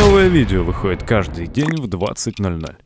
Новое видео выходит каждый день в 20.00.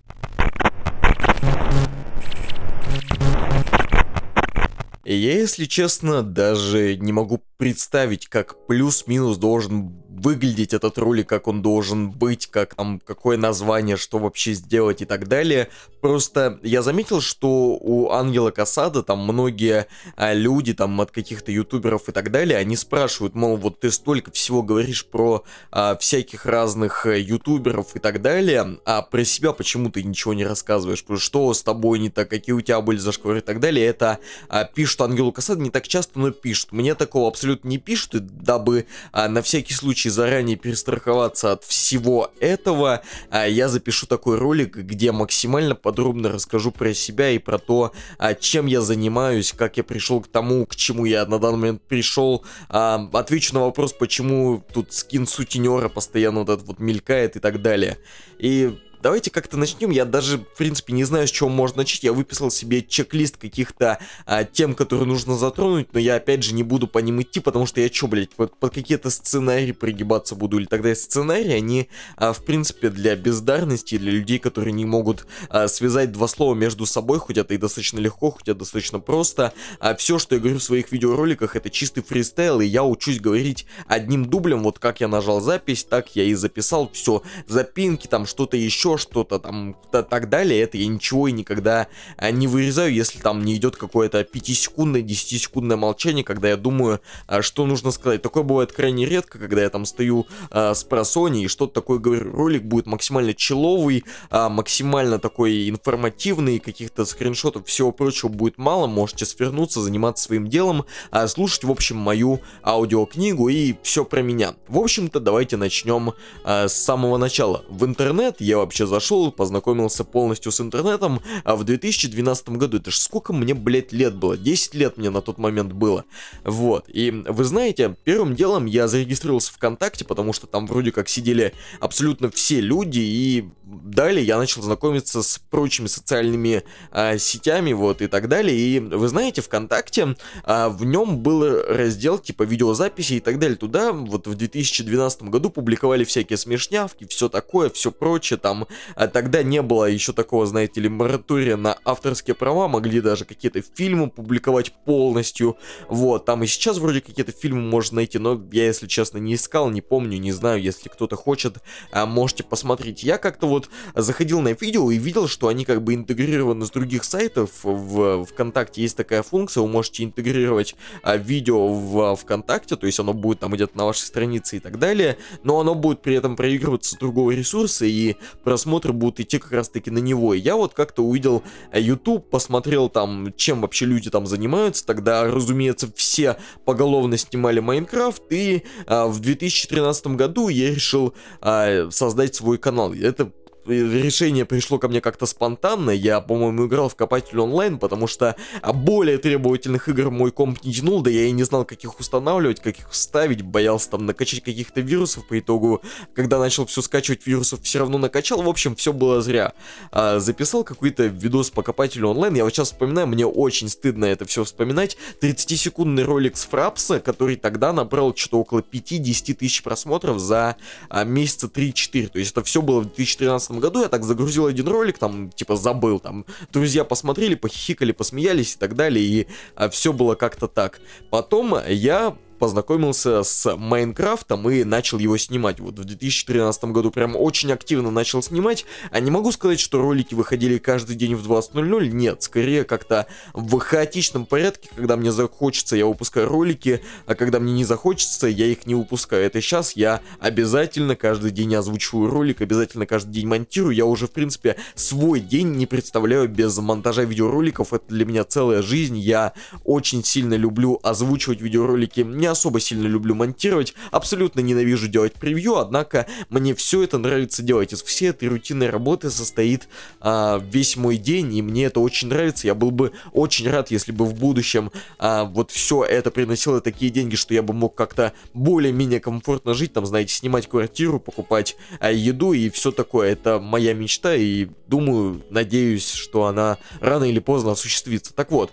Я, если честно, даже не могу представить, как плюс-минус должен выглядеть этот ролик, как он должен быть, как там, какое название, что вообще сделать и так далее. Просто я заметил, что у Ангела Касада там многие а, люди там от каких-то ютуберов и так далее, они спрашивают, мол, вот ты столько всего говоришь про а, всяких разных э, ютуберов и так далее, а про себя почему ты ничего не рассказываешь, что с тобой не так, какие у тебя были зашквары и так далее. Это а, пишут Ангелу Касада не так часто, но пишут. Мне такого абсолютно абсолютно не пишут, и дабы а, на всякий случай заранее перестраховаться от всего этого, а, я запишу такой ролик, где максимально подробно расскажу про себя и про то, а, чем я занимаюсь, как я пришел к тому, к чему я на данный момент пришел. А, отвечу на вопрос, почему тут скин сутенера постоянно вот этот вот мелькает и так далее. И Давайте как-то начнем. Я даже, в принципе, не знаю, с чего можно начать. Я выписал себе чек-лист каких-то а, тем, которые нужно затронуть, но я, опять же, не буду по ним идти, потому что я чё, блядь, под, под какие-то сценарии пригибаться буду. Или тогда сценарии, они, а, в принципе, для бездарности, для людей, которые не могут а, связать два слова между собой, хоть это и достаточно легко, хоть это достаточно просто. А все, что я говорю в своих видеороликах, это чистый фристайл, и я учусь говорить одним дублем, вот как я нажал запись, так я и записал все. Запинки, там что-то еще, еще что-то там, да так далее, это я ничего и никогда э, не вырезаю, если там не идет какое-то 5-секундное, 10-секундное молчание, когда я думаю, э, что нужно сказать. Такое бывает крайне редко, когда я там стою а, с просони и что-то такое говорю, ролик будет максимально человый, а, максимально такой информативный, каких-то скриншотов, всего прочего будет мало, можете свернуться, заниматься своим делом, а, слушать, в общем, мою аудиокнигу и все про меня. В общем-то, давайте начнем а, с самого начала. В интернет я вообще вообще зашел, познакомился полностью с интернетом, а в 2012 году, это ж сколько мне, блядь, лет было, 10 лет мне на тот момент было, вот, и вы знаете, первым делом я зарегистрировался ВКонтакте, потому что там вроде как сидели абсолютно все люди, и далее я начал знакомиться с прочими социальными а, сетями, вот, и так далее, и вы знаете, ВКонтакте, а, в нем был раздел типа видеозаписи и так далее, туда вот в 2012 году публиковали всякие смешнявки, все такое, все прочее, там а тогда не было еще такого, знаете ли, моратория на авторские права, могли даже какие-то фильмы публиковать полностью, вот, там и сейчас вроде какие-то фильмы можно найти, но я, если честно, не искал, не помню, не знаю, если кто-то хочет, а, можете посмотреть. Я как-то вот заходил на видео и видел, что они как бы интегрированы с других сайтов, в ВКонтакте есть такая функция, вы можете интегрировать а, видео в а, ВКонтакте, то есть оно будет там идет на вашей странице и так далее, но оно будет при этом проигрываться с другого ресурса и просмотры будут идти как раз-таки на него. И я вот как-то увидел э, YouTube, посмотрел там, чем вообще люди там занимаются. Тогда, разумеется, все поголовно снимали Майнкрафт, и а, в 2013 году я решил а, создать свой канал. Это решение пришло ко мне как-то спонтанно. Я, по-моему, играл в Копатель онлайн, потому что а, более требовательных игр мой комп не тянул, да я и не знал, каких устанавливать, каких вставить, боялся там накачать каких-то вирусов. По итогу, когда начал все скачивать, вирусов все равно накачал. В общем, все было зря. А, записал какой-то видос по Копателю онлайн. Я вот сейчас вспоминаю, мне очень стыдно это все вспоминать. 30-секундный ролик с Фрапса, который тогда набрал что-то около 5-10 тысяч просмотров за а, месяца 3-4. То есть это все было в 2014 году я так загрузил один ролик, там, типа, забыл, там, друзья посмотрели, похихикали, посмеялись и так далее, и а, все было как-то так. Потом я познакомился с Майнкрафтом и начал его снимать. Вот в 2013 году прям очень активно начал снимать. А не могу сказать, что ролики выходили каждый день в 20.00. Нет, скорее как-то в хаотичном порядке, когда мне захочется, я выпускаю ролики, а когда мне не захочется, я их не выпускаю. Это сейчас я обязательно каждый день озвучиваю ролик, обязательно каждый день монтирую. Я уже, в принципе, свой день не представляю без монтажа видеороликов. Это для меня целая жизнь. Я очень сильно люблю озвучивать видеоролики. Не особо сильно люблю монтировать, абсолютно ненавижу делать превью, однако мне все это нравится делать. Из всей этой рутинной работы состоит а, весь мой день, и мне это очень нравится. Я был бы очень рад, если бы в будущем а, вот все это приносило такие деньги, что я бы мог как-то более-менее комфортно жить, там, знаете, снимать квартиру, покупать а, еду и все такое. Это моя мечта, и думаю, надеюсь, что она рано или поздно осуществится. Так вот,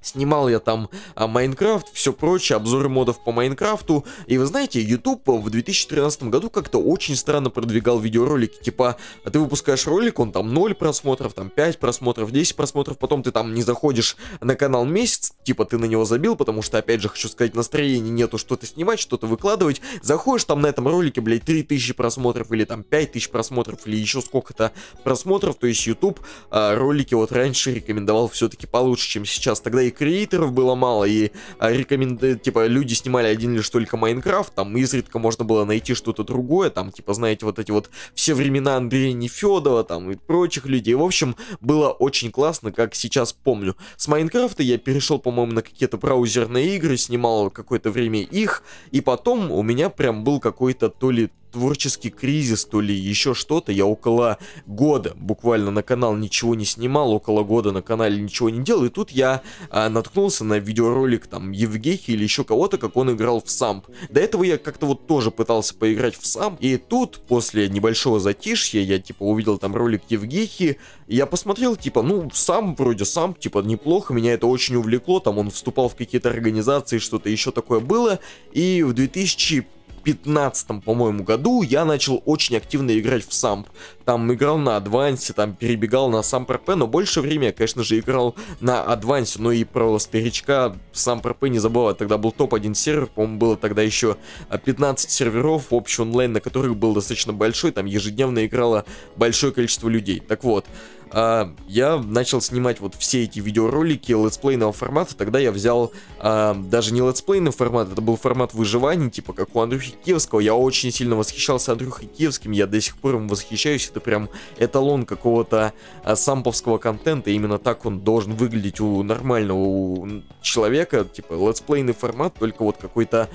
Снимал я там а, Майнкрафт, все прочее, обзоры модов по Майнкрафту. И вы знаете, YouTube э, в 2013 году как-то очень странно продвигал видеоролики. Типа, а ты выпускаешь ролик, он там 0 просмотров, там 5 просмотров, 10 просмотров, потом ты там не заходишь на канал месяц, типа ты на него забил, потому что, опять же, хочу сказать, настроения нету что-то снимать, что-то выкладывать. Заходишь там на этом ролике, блядь, 3000 просмотров или там 5000 просмотров или еще сколько-то просмотров. То есть YouTube а, ролики вот раньше рекомендовал все-таки получше, чем сейчас. Тогда и креаторов было мало, и а, рекомен... типа люди снимали один лишь только Майнкрафт, там изредка можно было найти что-то другое, там, типа, знаете, вот эти вот все времена Андрея Нефедова, там, и прочих людей. В общем, было очень классно, как сейчас помню. С Майнкрафта я перешел, по-моему, на какие-то браузерные игры, снимал какое-то время их, и потом у меня прям был какой-то то ли творческий кризис, то ли еще что-то. Я около года буквально на канал ничего не снимал, около года на канале ничего не делал. И тут я а, наткнулся на видеоролик там Евгехи или еще кого-то, как он играл в самп. До этого я как-то вот тоже пытался поиграть в самп. И тут, после небольшого затишья, я типа увидел там ролик Евгехи. Я посмотрел, типа, ну, сам вроде сам, типа, неплохо, меня это очень увлекло, там он вступал в какие-то организации, что-то еще такое было, и в 2000 2015, по-моему, году я начал очень активно играть в самп там играл на адвансе, там перебегал на сам ПРП, но больше времени конечно же, играл на адвансе, но и про старичка сам ПРП не забывал, тогда был топ-1 сервер, по-моему, было тогда еще 15 а, серверов, общий онлайн, на которых был достаточно большой, там ежедневно играло большое количество людей. Так вот, а, я начал снимать вот все эти видеоролики летсплейного формата, тогда я взял а, даже не летсплейный формат, это был формат выживания, типа как у Андрюхи Киевского, я очень сильно восхищался Андрюхой Киевским, я до сих пор им восхищаюсь, это это прям эталон какого-то а, самповского контента, именно так он должен выглядеть у нормального у человека, типа летсплейный формат, только вот какой-то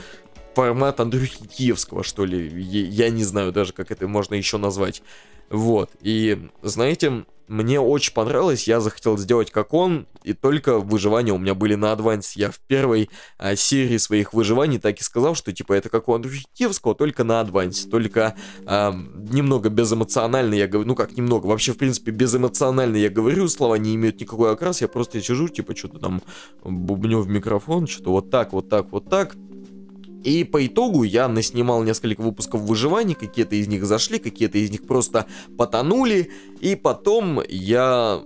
формат Андрюхи Киевского, что ли, я, я не знаю даже, как это можно еще назвать. Вот, и знаете, мне очень понравилось, я захотел сделать как он, и только выживания у меня были на адвансе. Я в первой а, серии своих выживаний так и сказал, что типа это как у Андрюхикевского, только на адвансе, только а, немного безэмоционально я говорю, ну как немного, вообще в принципе безэмоционально я говорю, слова не имеют никакой окрас, я просто сижу, типа что-то там бубню в микрофон, что-то вот так, вот так, вот так, и по итогу я наснимал несколько выпусков выживания, какие-то из них зашли, какие-то из них просто потонули. И потом я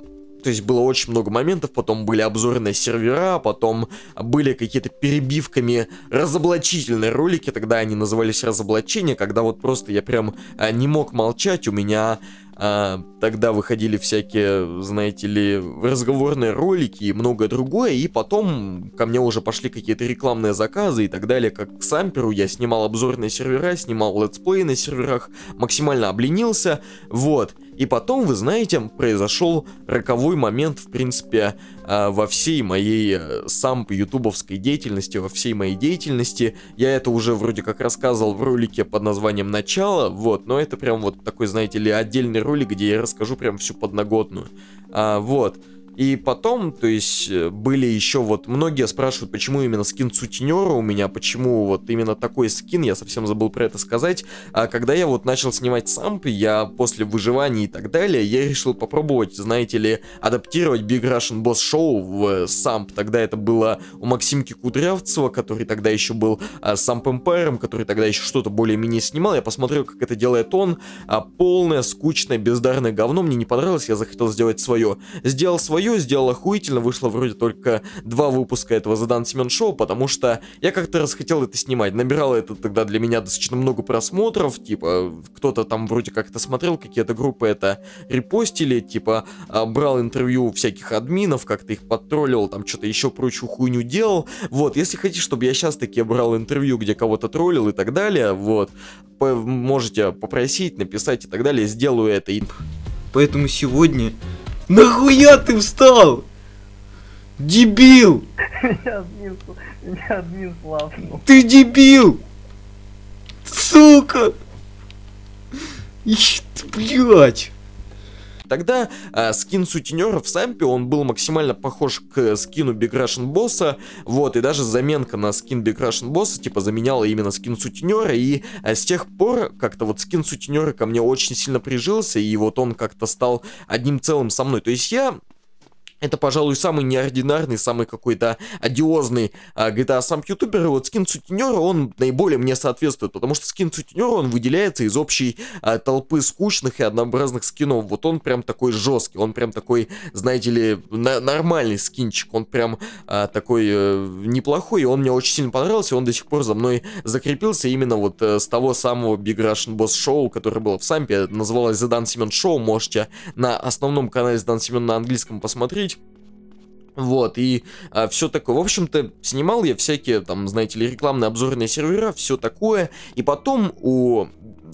то есть было очень много моментов, потом были обзоры на сервера, потом были какие-то перебивками разоблачительные ролики, тогда они назывались разоблачения, когда вот просто я прям а, не мог молчать, у меня а, тогда выходили всякие, знаете ли, разговорные ролики и многое другое, и потом ко мне уже пошли какие-то рекламные заказы и так далее, как к Самперу, я снимал обзорные сервера, снимал летсплей на серверах, максимально обленился, вот, и потом, вы знаете, произошел роковой момент, в принципе, э, во всей моей э, сам ютубовской деятельности, во всей моей деятельности. Я это уже вроде как рассказывал в ролике под названием «Начало», вот, но это прям вот такой, знаете ли, отдельный ролик, где я расскажу прям всю подноготную. А, вот. И потом, то есть, э, были еще вот... Многие спрашивают, почему именно скин сутенера у меня, почему вот именно такой скин, я совсем забыл про это сказать. А когда я вот начал снимать самп, я после выживания и так далее, я решил попробовать, знаете ли, адаптировать Big Russian Boss Show в э, самп. Тогда это было у Максимки Кудрявцева, который тогда еще был а, самп Эмпайром, который тогда еще что-то более-менее снимал. Я посмотрел, как это делает он. А, полное, скучное, бездарное говно мне не понравилось, я захотел сделать свое. Сделал свое интервью, сделал охуительно, вышло вроде только два выпуска этого Задан Семен Шоу, потому что я как-то расхотел это снимать. Набирало это тогда для меня достаточно много просмотров, типа, кто-то там вроде как-то смотрел, какие-то группы это репостили, типа, а, брал интервью всяких админов, как-то их подтроллил, там что-то еще прочую хуйню делал. Вот, если хотите, чтобы я сейчас таки брал интервью, где кого-то троллил и так далее, вот, по можете попросить, написать и так далее, сделаю это. Поэтому сегодня Нахуя ты встал? Дебил! Меня админ, меня Ты дебил! Сука! Ищ, блядь! Тогда э, скин сутенера в Сампе, он был максимально похож к э, скину Big Russian Босса, вот, и даже заменка на скин Big Russian Босса, типа, заменяла именно скин сутенера, и э, с тех пор как-то вот скин сутенера ко мне очень сильно прижился, и вот он как-то стал одним целым со мной. То есть я это, пожалуй, самый неординарный, самый какой-то одиозный а, GTA сам ютубер. И вот скин сутенера, он наиболее мне соответствует, потому что скин сутенера, он выделяется из общей а, толпы скучных и однообразных скинов. Вот он прям такой жесткий, он прям такой, знаете ли, нормальный скинчик, он прям а, такой э, неплохой, и он мне очень сильно понравился, он до сих пор за мной закрепился именно вот э, с того самого Big Russian Boss Show, которое было в Сампе, называлось The Dan Семен Show, можете на основном канале Задан Семен на английском посмотреть, смотреть. Вот, и а, все такое. В общем-то, снимал я всякие, там, знаете ли, рекламные обзорные сервера, все такое. И потом у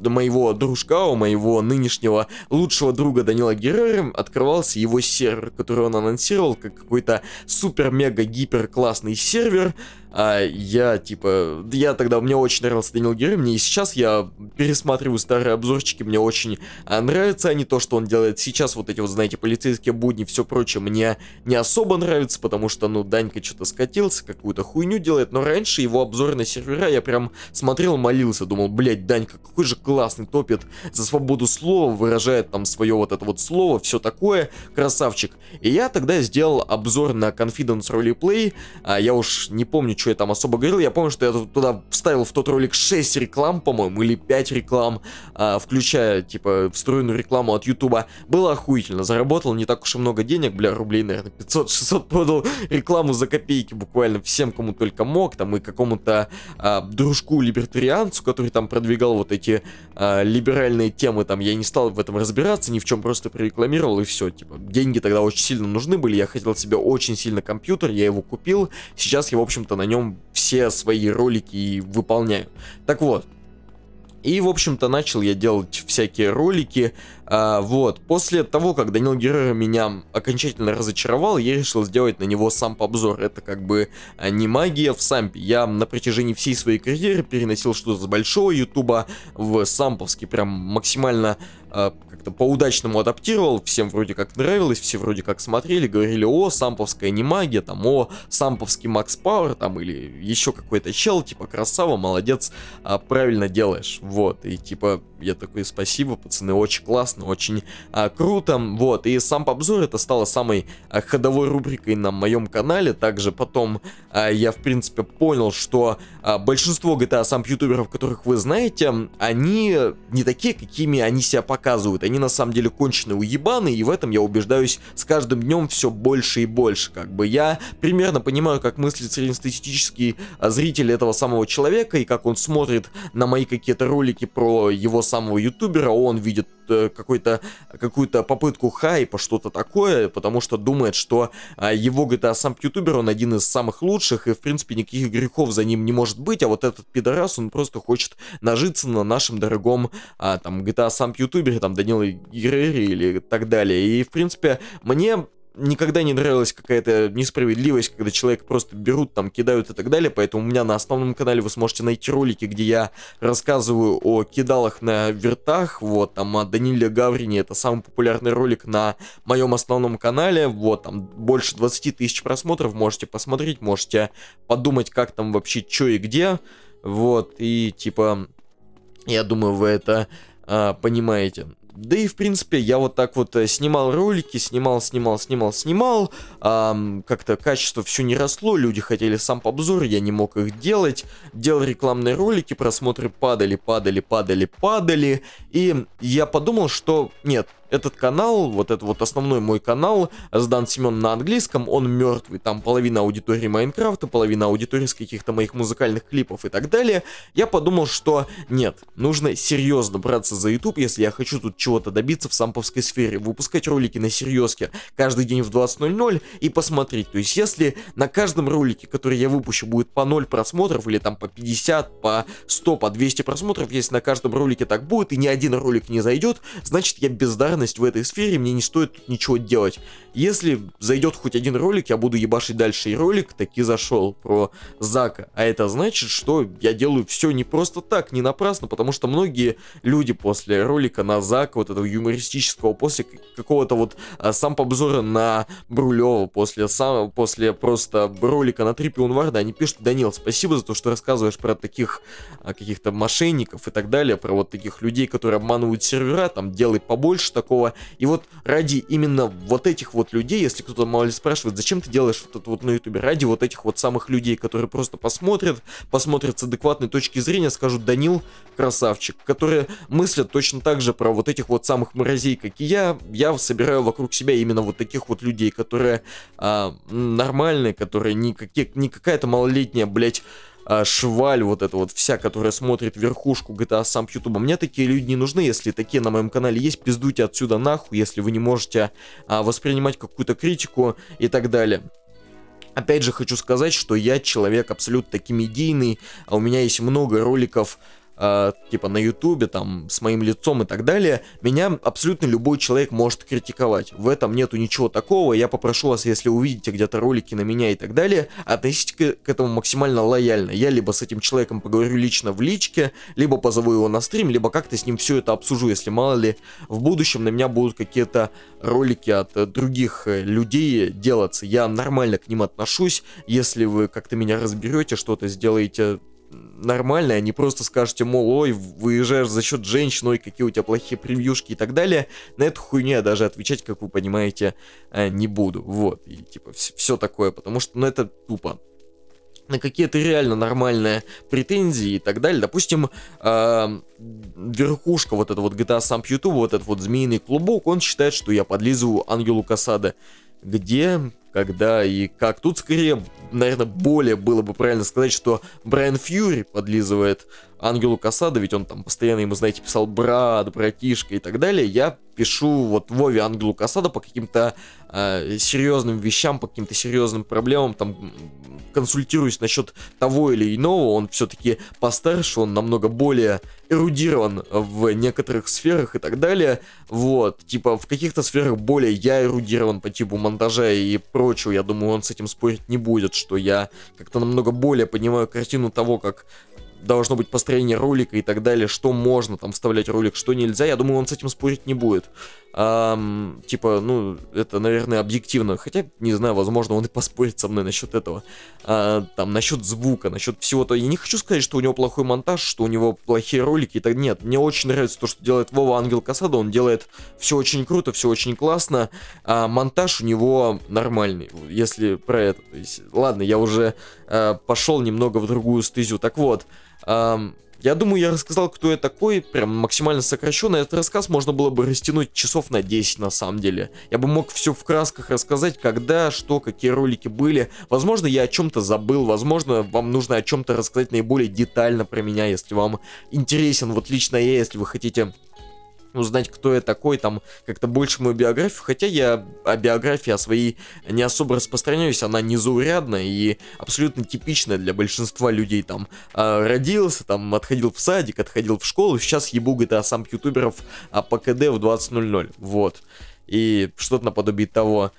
моего дружка, у моего нынешнего лучшего друга Данила Геррера открывался его сервер, который он анонсировал как какой-то супер-мега-гипер-классный сервер. А я, типа, я тогда, мне очень нравился Данил Герой, мне и сейчас я пересматриваю старые обзорчики, мне очень а, нравятся они, то, что он делает сейчас, вот эти вот, знаете, полицейские будни, все прочее, мне не особо нравится, потому что, ну, Данька что-то скатился, какую-то хуйню делает, но раньше его обзоры на сервера я прям смотрел, молился, думал, блядь, Данька, какой же классный топит за свободу слова, выражает там свое вот это вот слово, все такое, красавчик. И я тогда сделал обзор на Confidence Roleplay, а я уж не помню, что я там особо говорил. Я помню, что я туда вставил в тот ролик 6 реклам, по-моему, или 5 реклам, а, включая, типа, встроенную рекламу от Ютуба. Было охуительно. Заработал не так уж и много денег, бля, рублей, наверное, 500-600. Продал рекламу за копейки буквально всем, кому только мог. Там и какому-то а, дружку-либертарианцу, который там продвигал вот эти а, либеральные темы. Там я не стал в этом разбираться, ни в чем просто прорекламировал, и все. Типа, деньги тогда очень сильно нужны были. Я хотел себе очень сильно компьютер, я его купил. Сейчас я, в общем-то, на нем нем все свои ролики и выполняю. Так вот, и, в общем-то, начал я делать всякие ролики, а, вот, после того, как Данил Геррера меня окончательно разочаровал, я решил сделать на него сам обзор. Это как бы а, не магия в сампе. Я на протяжении всей своей карьеры переносил что-то с большого ютуба в самповский, прям максимально а, как-то по-удачному адаптировал, всем вроде как нравилось, все вроде как смотрели, говорили, о, самповская не магия, там, о, самповский Макс Пауэр, там, или еще какой-то чел, типа, красава, молодец, а, правильно делаешь, вот, и типа, я такой, спасибо, пацаны, очень классно, очень а, круто. Вот, и сам обзор это стало самой а, ходовой рубрикой на моем канале. Также потом а, я, в принципе, понял, что а, большинство GTA сам ютуберов, которых вы знаете, они не такие, какими они себя показывают. Они на самом деле конченые уебаны, и в этом я убеждаюсь с каждым днем все больше и больше. Как бы я примерно понимаю, как мыслит среднестатистический а, зритель этого самого человека, и как он смотрит на мои какие-то ролики про его самого ютубера, он видит Э, какой-то, какую-то попытку хайпа, что-то такое, потому что думает, что а, его GTA сам ютубер, он один из самых лучших, и в принципе никаких грехов за ним не может быть, а вот этот пидорас, он просто хочет нажиться на нашем дорогом а, там GTA сам ютубере, там Данила Герри или так далее. И в принципе мне никогда не нравилась какая-то несправедливость, когда человек просто берут, там, кидают и так далее, поэтому у меня на основном канале вы сможете найти ролики, где я рассказываю о кидалах на вертах, вот, там, о Даниле Гаврине, это самый популярный ролик на моем основном канале, вот, там, больше 20 тысяч просмотров, можете посмотреть, можете подумать, как там вообще, что и где, вот, и, типа, я думаю, вы это а, понимаете. Да и, в принципе, я вот так вот э, снимал ролики, снимал, снимал, снимал, снимал. Эм, как-то качество все не росло, люди хотели сам обзор, я не мог их делать. Делал рекламные ролики, просмотры падали, падали, падали, падали. И я подумал, что нет, этот канал, вот этот вот основной мой канал, Сдан Семен на английском, он мертвый. Там половина аудитории Майнкрафта, половина аудитории с каких-то моих музыкальных клипов и так далее. Я подумал, что нет, нужно серьезно браться за YouTube, если я хочу тут чего-то добиться в самповской сфере. Выпускать ролики на серьезке каждый день в 20.00 и посмотреть. То есть если на каждом ролике, который я выпущу, будет по 0 просмотров или там по 50, по 100, по 200 просмотров, если на каждом ролике так будет и ни один ролик не зайдет, значит я бездарный потребность в этой сфере, мне не стоит тут ничего делать. Если зайдет хоть один ролик, я буду ебашить дальше. И ролик таки зашел про Зака. А это значит, что я делаю все не просто так, не напрасно, потому что многие люди после ролика на Зака, вот этого юмористического, после какого-то вот а, сам обзора на Брулева, после, сам, после просто ролика на Трипе Унварда, они пишут, Данил, спасибо за то, что рассказываешь про таких а, каких-то мошенников и так далее, про вот таких людей, которые обманывают сервера, там, делай побольше такого такого. И вот ради именно вот этих вот людей, если кто-то мало ли спрашивает, зачем ты делаешь вот это вот на ютубе, ради вот этих вот самых людей, которые просто посмотрят, посмотрят с адекватной точки зрения, скажут «Данил, красавчик», которые мыслят точно так же про вот этих вот самых морозей, как и я. Я собираю вокруг себя именно вот таких вот людей, которые а, нормальные, которые не, какие, не какая-то малолетняя, блядь, а, шваль вот эта вот вся, которая смотрит верхушку GTA сам YouTube. А мне такие люди не нужны, если такие на моем канале есть, пиздуйте отсюда нахуй, если вы не можете а, воспринимать какую-то критику и так далее. Опять же хочу сказать, что я человек абсолютно таким идейный, а у меня есть много роликов э, типа на ютубе, там, с моим лицом и так далее, меня абсолютно любой человек может критиковать. В этом нету ничего такого, я попрошу вас, если увидите где-то ролики на меня и так далее, относитесь к, к этому максимально лояльно. Я либо с этим человеком поговорю лично в личке, либо позову его на стрим, либо как-то с ним все это обсужу, если мало ли в будущем на меня будут какие-то ролики от э, других э, людей делаться. Я нормально к ним отношусь, если вы как-то меня разберете, что-то сделаете нормальные, они просто скажете, мол, ой, выезжаешь за счет женщин, ой, какие у тебя плохие превьюшки и так далее. На эту хуйню я даже отвечать, как вы понимаете, э, не буду. Вот, и типа все такое, потому что, ну, это тупо на какие-то реально нормальные претензии и так далее. Допустим, верхушка вот эта вот GTA Samp YouTube, вот этот вот змеиный клубок, он считает, что я подлизываю Ангелу Касада. Где когда и как. Тут скорее, наверное, более было бы правильно сказать, что Брайан Фьюри подлизывает Ангелу Касада, ведь он там постоянно ему, знаете, писал брат, братишка и так далее, я пишу вот Вове Ангелу Касада по каким-то э, серьезным вещам, по каким-то серьезным проблемам, там консультируюсь насчет того или иного, он все-таки постарше, он намного более эрудирован в некоторых сферах и так далее, вот, типа в каких-то сферах более я эрудирован по типу монтажа и прочего, я думаю, он с этим спорить не будет, что я как-то намного более понимаю картину того, как должно быть построение ролика и так далее, что можно там вставлять ролик, что нельзя. Я думаю, он с этим спорить не будет. Эм, типа, ну, это, наверное, объективно. Хотя, не знаю, возможно, он и поспорит со мной насчет этого. Э, там, насчет звука, насчет всего-то. Я не хочу сказать, что у него плохой монтаж, что у него плохие ролики и так нет. Мне очень нравится то, что делает Вова Ангел Касада. Он делает все очень круто, все очень классно. А монтаж у него нормальный, если про это. То есть, ладно, я уже Э, пошел немного в другую стезю. Так вот, эм, я думаю, я рассказал, кто я такой, прям максимально сокращенно. Этот рассказ можно было бы растянуть часов на 10, на самом деле. Я бы мог все в красках рассказать, когда, что, какие ролики были. Возможно, я о чем-то забыл, возможно, вам нужно о чем-то рассказать наиболее детально про меня, если вам интересен вот лично я, если вы хотите узнать, кто я такой, там, как-то больше мою биографию, хотя я о биографии о своей не особо распространяюсь, она незаурядная и абсолютно типичная для большинства людей, там, а, родился, там, отходил в садик, отходил в школу, сейчас ебу GTA а сам ютуберов а по КД в 20.00, вот, и что-то наподобие того,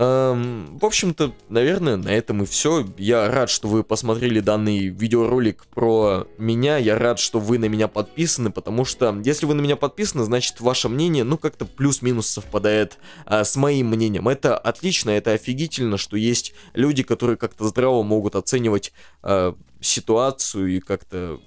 Эм, в общем-то, наверное, на этом и все. Я рад, что вы посмотрели данный видеоролик про меня. Я рад, что вы на меня подписаны, потому что если вы на меня подписаны, значит ваше мнение, ну, как-то плюс-минус совпадает э, с моим мнением. Это отлично, это офигительно, что есть люди, которые как-то здраво могут оценивать э, ситуацию и как-то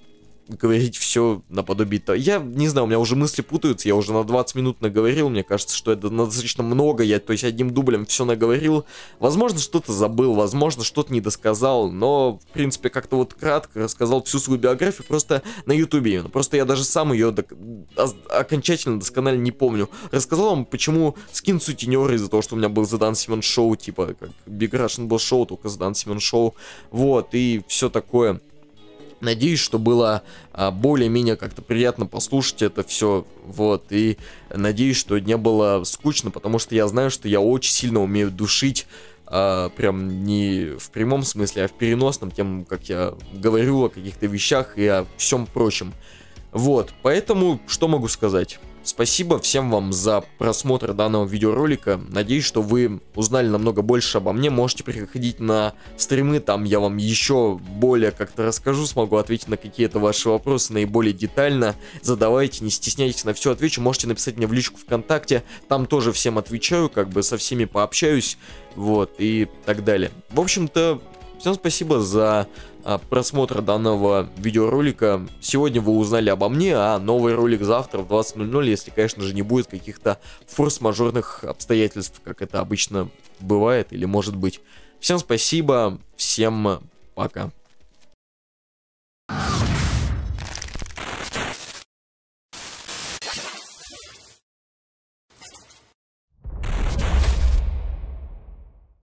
говорить все наподобие того. Я не знаю, у меня уже мысли путаются, я уже на 20 минут наговорил, мне кажется, что это достаточно много, я, то есть, одним дублем все наговорил. Возможно, что-то забыл, возможно, что-то недосказал. но, в принципе, как-то вот кратко рассказал всю свою биографию просто на ютубе именно. Просто я даже сам ее док- окончательно, досконально не помню. Рассказал вам, почему скин сутенера из-за того, что у меня был задан Симон Шоу, типа, как Big Russian был шоу, только задан Симон Шоу, вот, и все такое. Надеюсь, что было а, более-менее как-то приятно послушать это все, вот, и надеюсь, что не было скучно, потому что я знаю, что я очень сильно умею душить, а, прям не в прямом смысле, а в переносном, тем, как я говорю о каких-то вещах и о всем прочем. Вот, поэтому что могу сказать? Спасибо всем вам за просмотр данного видеоролика. Надеюсь, что вы узнали намного больше обо мне. Можете приходить на стримы, там я вам еще более как-то расскажу, смогу ответить на какие-то ваши вопросы наиболее детально. Задавайте, не стесняйтесь, на все отвечу. Можете написать мне в личку ВКонтакте, там тоже всем отвечаю, как бы со всеми пообщаюсь, вот, и так далее. В общем-то, всем спасибо за а, просмотра данного видеоролика. Сегодня вы узнали обо мне, а новый ролик завтра в 20.00, если, конечно же, не будет каких-то форс-мажорных обстоятельств, как это обычно бывает или может быть. Всем спасибо, всем пока.